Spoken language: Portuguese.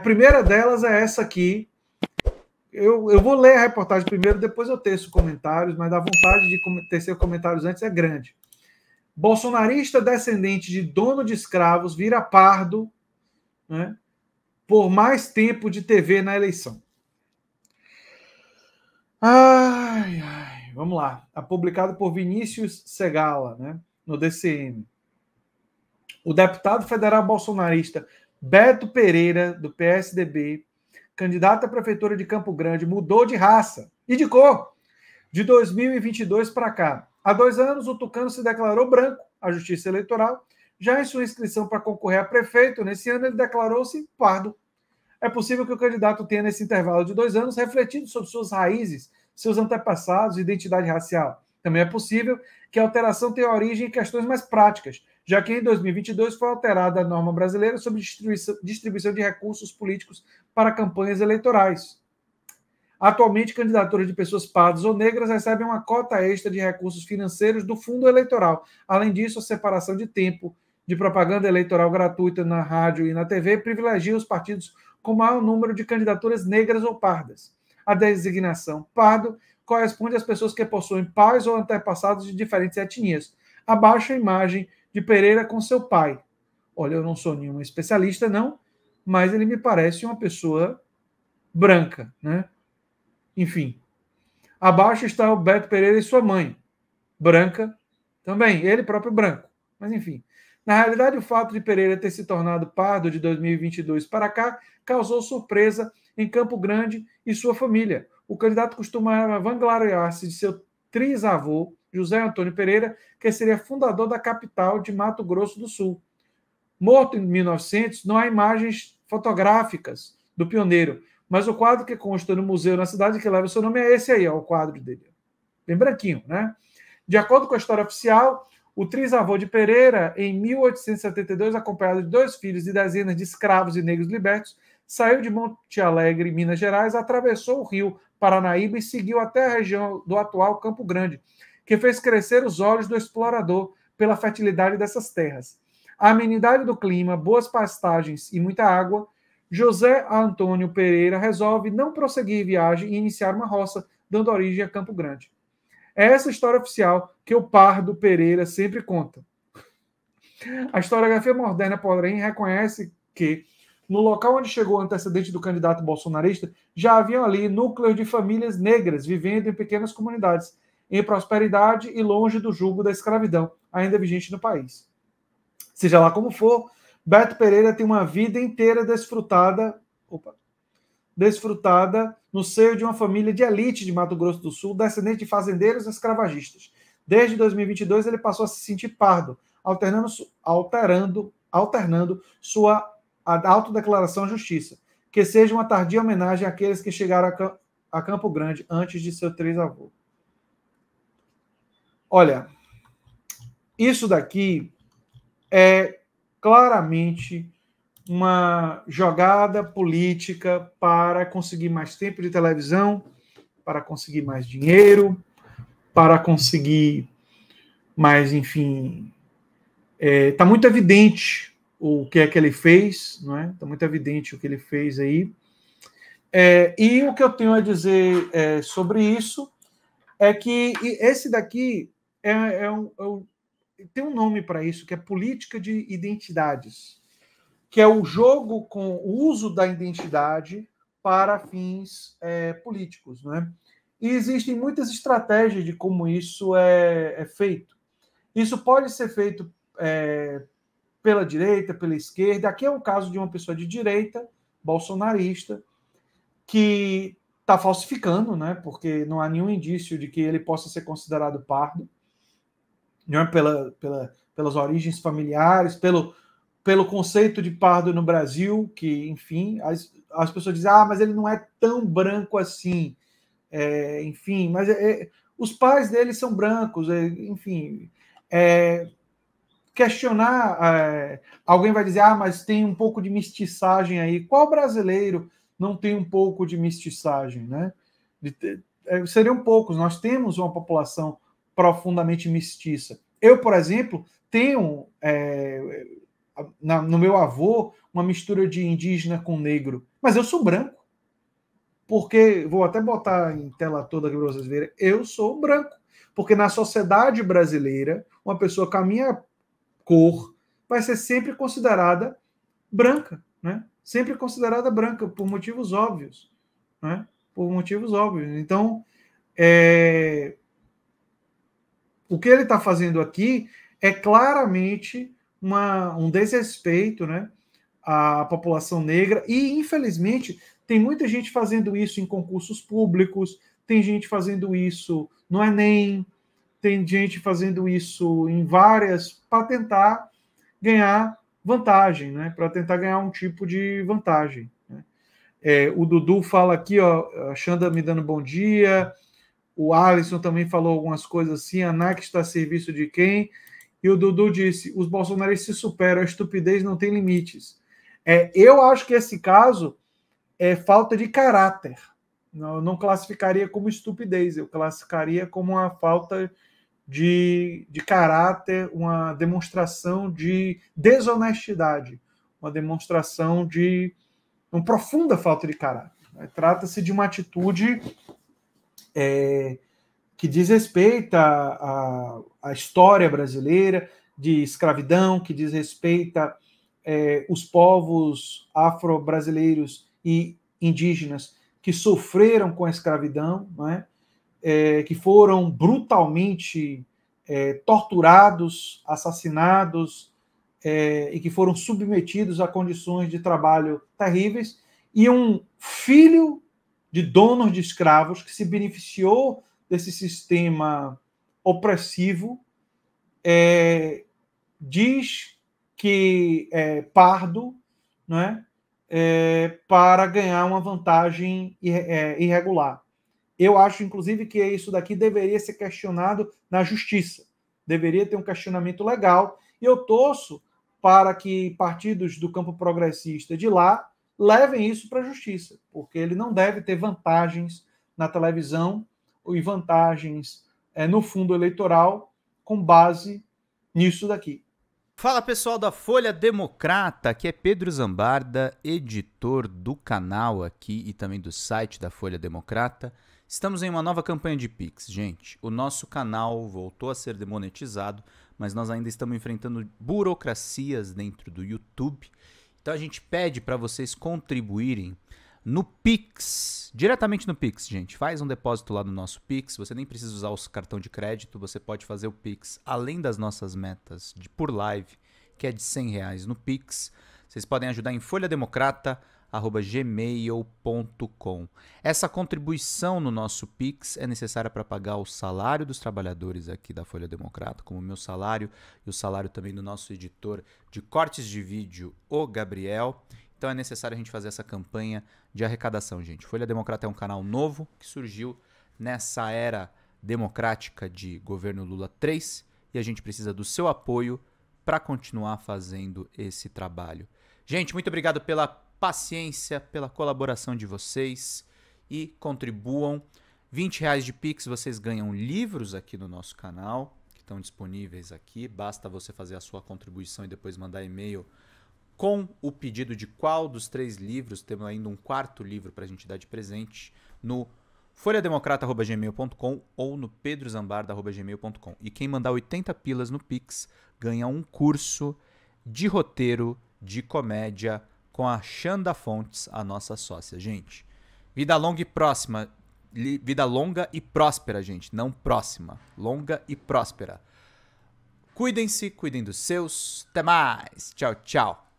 A primeira delas é essa aqui. Eu, eu vou ler a reportagem primeiro, depois eu teço comentários, mas a vontade de tecer comentários antes é grande. Bolsonarista descendente de dono de escravos vira pardo né, por mais tempo de TV na eleição. Ai, ai, vamos lá. A é publicado por Vinícius Segala, né, no DCM. O deputado federal bolsonarista Beto Pereira, do PSDB, candidato à Prefeitura de Campo Grande, mudou de raça e de cor. De 2022 para cá. Há dois anos, o Tucano se declarou branco à Justiça Eleitoral. Já em sua inscrição para concorrer a prefeito, nesse ano ele declarou-se pardo. É possível que o candidato tenha, nesse intervalo de dois anos, refletido sobre suas raízes, seus antepassados e identidade racial. Também é possível que a alteração tenha origem em questões mais práticas, já que em 2022 foi alterada a norma brasileira sobre distribuição de recursos políticos para campanhas eleitorais. Atualmente, candidaturas de pessoas pardas ou negras recebem uma cota extra de recursos financeiros do fundo eleitoral. Além disso, a separação de tempo de propaganda eleitoral gratuita na rádio e na TV privilegia os partidos com maior número de candidaturas negras ou pardas. A designação pardo corresponde às pessoas que possuem pais ou antepassados de diferentes etnias. Abaixo A imagem de Pereira com seu pai. Olha, eu não sou nenhum especialista, não, mas ele me parece uma pessoa branca, né? Enfim. Abaixo está o Beto Pereira e sua mãe, branca também, ele próprio branco. Mas enfim. Na realidade, o fato de Pereira ter se tornado pardo de 2022 para cá causou surpresa em Campo Grande e sua família. O candidato costumava vangloriar-se de seu trisavô, José Antônio Pereira, que seria fundador da capital de Mato Grosso do Sul. Morto em 1900, não há imagens fotográficas do pioneiro, mas o quadro que consta no museu na cidade que leva o seu nome é esse aí, ó, o quadro dele. Bem branquinho, né? De acordo com a história oficial, o trisavô de Pereira, em 1872, acompanhado de dois filhos e dezenas de escravos e negros libertos, saiu de Monte Alegre, Minas Gerais, atravessou o rio Paranaíba e seguiu até a região do atual Campo Grande, que fez crescer os olhos do explorador pela fertilidade dessas terras. A amenidade do clima, boas pastagens e muita água, José Antônio Pereira resolve não prosseguir viagem e iniciar uma roça, dando origem a Campo Grande. É essa história oficial que o Pardo Pereira sempre conta. A historiografia moderna, porém, reconhece que, no local onde chegou o antecedente do candidato bolsonarista, já haviam ali núcleos de famílias negras vivendo em pequenas comunidades, em prosperidade e longe do jugo da escravidão, ainda vigente no país. Seja lá como for, Beto Pereira tem uma vida inteira desfrutada, opa, desfrutada no seio de uma família de elite de Mato Grosso do Sul, descendente de fazendeiros escravagistas. Desde 2022, ele passou a se sentir pardo, alternando, alterando, alternando sua autodeclaração à justiça, que seja uma tardia homenagem àqueles que chegaram a, a Campo Grande antes de seu três avô. Olha, isso daqui é claramente uma jogada política para conseguir mais tempo de televisão, para conseguir mais dinheiro, para conseguir mais, enfim. Está é, tá muito evidente o que é que ele fez, não é? Está muito evidente o que ele fez aí. É, e o que eu tenho a dizer é, sobre isso é que esse daqui é, é, um, é um, tem um nome para isso, que é política de identidades, que é o jogo com o uso da identidade para fins é, políticos. Né? E existem muitas estratégias de como isso é, é feito. Isso pode ser feito é, pela direita, pela esquerda. Aqui é o caso de uma pessoa de direita, bolsonarista, que está falsificando, né? porque não há nenhum indício de que ele possa ser considerado pardo né, pela, pela, pelas origens familiares, pelo, pelo conceito de pardo no Brasil, que, enfim, as, as pessoas dizem, ah, mas ele não é tão branco assim. É, enfim, mas é, é, os pais dele são brancos, é, enfim. É, questionar, é, alguém vai dizer, ah, mas tem um pouco de mestiçagem aí. Qual brasileiro não tem um pouco de mestiçagem, né? De, seriam poucos, nós temos uma população profundamente mestiça. Eu, por exemplo, tenho é, na, no meu avô uma mistura de indígena com negro, mas eu sou branco. Porque, vou até botar em tela toda aqui para vocês verem, eu sou branco. Porque na sociedade brasileira, uma pessoa com a minha cor vai ser sempre considerada branca, né? Sempre considerada branca, por motivos óbvios, né? Por motivos óbvios. Então, é, o que ele está fazendo aqui é claramente uma, um desrespeito né, à população negra, e infelizmente tem muita gente fazendo isso em concursos públicos, tem gente fazendo isso no Enem, tem gente fazendo isso em várias para tentar ganhar vantagem, né, para tentar ganhar um tipo de vantagem. Né. É, o Dudu fala aqui, ó, a Xanda me dando bom dia. O Alisson também falou algumas coisas assim. Anac está a serviço de quem? E o Dudu disse: os bolsonaristas se superam, a estupidez não tem limites. É, eu acho que esse caso é falta de caráter. Não, não classificaria como estupidez, eu classificaria como uma falta de, de caráter, uma demonstração de desonestidade, uma demonstração de uma profunda falta de caráter. Trata-se de uma atitude é, que diz respeito à, à, história brasileira de escravidão, que diz respeito é, os povos afro-brasileiros e indígenas que sofreram com a escravidão, é? é, que foram brutalmente é, torturados, assassinados é, e que foram submetidos a condições de trabalho terríveis, e um filho de donos de escravos que se beneficiou desse sistema opressivo, é, diz que é pardo, né, é, para ganhar uma vantagem é, irregular. Eu acho, inclusive, que isso daqui deveria ser questionado na justiça, deveria ter um questionamento legal, e eu torço para que partidos do campo progressista de lá levem isso para a justiça, porque ele não deve ter vantagens na televisão e vantagens é, no fundo eleitoral com base nisso daqui. Fala pessoal da Folha Democrata, aqui é Pedro Zambarda, editor do canal aqui e também do site da Folha Democrata. Estamos em uma nova campanha de Pix, gente. O nosso canal voltou a ser demonetizado, mas nós ainda estamos enfrentando burocracias dentro do YouTube então a gente pede para vocês contribuírem no Pix, diretamente no Pix, gente. Faz um depósito lá no nosso Pix, você nem precisa usar o cartão de crédito, você pode fazer o Pix além das nossas metas de por live, que é de 100 reais no Pix. Vocês podem ajudar em Folha Democrata, gmail.com. Essa contribuição no nosso Pix é necessária para pagar o salário dos trabalhadores aqui da Folha Democrata, como o meu salário e o salário também do nosso editor de cortes de vídeo, o Gabriel. Então é necessário a gente fazer essa campanha de arrecadação, gente. Folha Democrata é um canal novo que surgiu nessa era democrática de governo Lula 3 e a gente precisa do seu apoio para continuar fazendo esse trabalho. Gente, muito obrigado pela paciência, pela colaboração de vocês e contribuam. 20 reais de Pix, vocês ganham livros aqui no nosso canal, que estão disponíveis aqui. Basta você fazer a sua contribuição e depois mandar e-mail com o pedido de qual dos três livros, temos ainda um quarto livro para a gente dar de presente, no folhademocrata.gmail.com ou no pedrozambarda.gmail.com. E quem mandar 80 pilas no Pix ganha um curso de roteiro de comédia com a Xanda Fontes, a nossa sócia. Gente, vida longa e próxima. Vida longa e próspera, gente. Não próxima. Longa e próspera. Cuidem-se, cuidem dos seus. Até mais. Tchau, tchau.